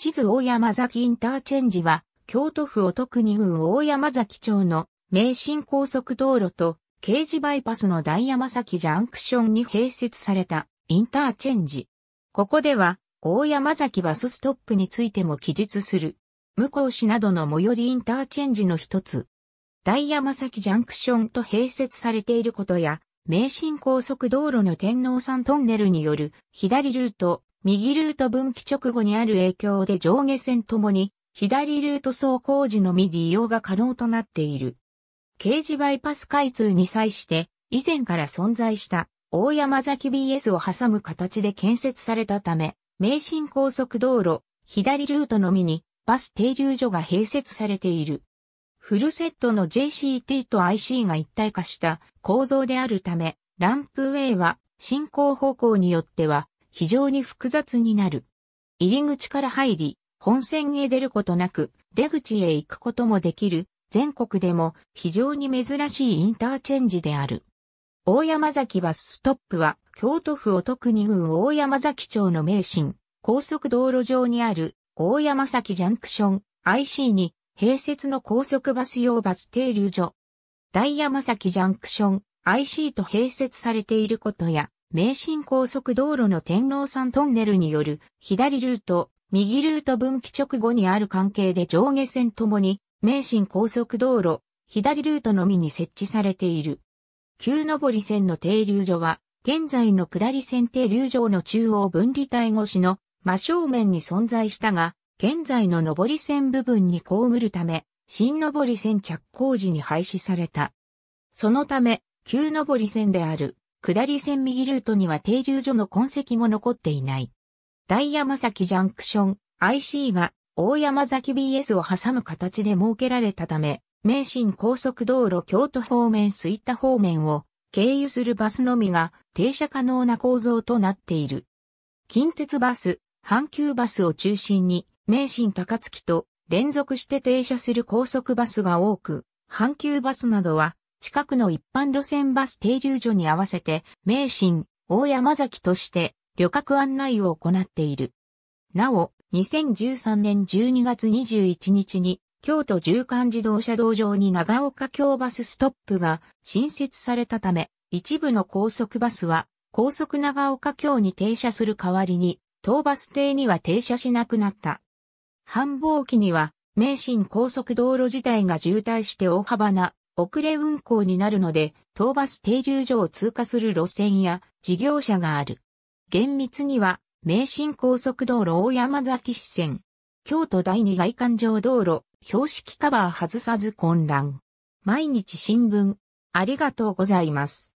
地図大山崎インターチェンジは、京都府乙に郡大山崎町の名神高速道路と、刑事バイパスの大山崎ジャンクションに併設されたインターチェンジ。ここでは、大山崎バスストップについても記述する。向こう市などの最寄りインターチェンジの一つ。大山崎ジャンクションと併設されていることや、名神高速道路の天皇山トンネルによる左ルート右ルート分岐直後にある影響で上下線ともに、左ルート走行時のみ利用が可能となっている。刑事バイパス開通に際して、以前から存在した大山崎 BS を挟む形で建設されたため、名神高速道路、左ルートのみにバス停留所が併設されている。フルセットの JCT と IC が一体化した構造であるため、ランプウェイは進行方向によっては非常に複雑になる。入り口から入り、本線へ出ることなく、出口へ行くこともできる、全国でも非常に珍しいインターチェンジである。大山崎バスストップは、京都府乙に郡大山崎町の名神、高速道路上にある、大山崎ジャンクション、IC に、併設の高速バス用バス停留所。大山崎ジャンクション、IC と併設されていることや、名神高速道路の天皇山トンネルによる左ルート、右ルート分岐直後にある関係で上下線ともに、名神高速道路、左ルートのみに設置されている。急上り線の停留所は、現在の下り線停留場の中央分離帯越しの真正面に存在したが、現在の上り線部分に被るため、新上り線着工時に廃止された。そのため、旧上り線である下り線右ルートには停留所の痕跡も残っていない。大山崎ジャンクション IC が大山崎 BS を挟む形で設けられたため、名神高速道路京都方面吹田方面を経由するバスのみが停車可能な構造となっている。近鉄バス、阪急バスを中心に、名神高槻と連続して停車する高速バスが多く、阪急バスなどは近くの一般路線バス停留所に合わせて、名神、大山崎として、旅客案内を行っている。なお、2013年12月21日に、京都縦貫自動車道上に長岡京バスストップが新設されたため、一部の高速バスは高速長岡京に停車する代わりに、当バス停には停車しなくなった。繁忙期には、名神高速道路自体が渋滞して大幅な遅れ運行になるので、東バス停留所を通過する路線や事業者がある。厳密には、名神高速道路大山崎支線、京都第二外環状道路、標識カバー外さず混乱。毎日新聞、ありがとうございます。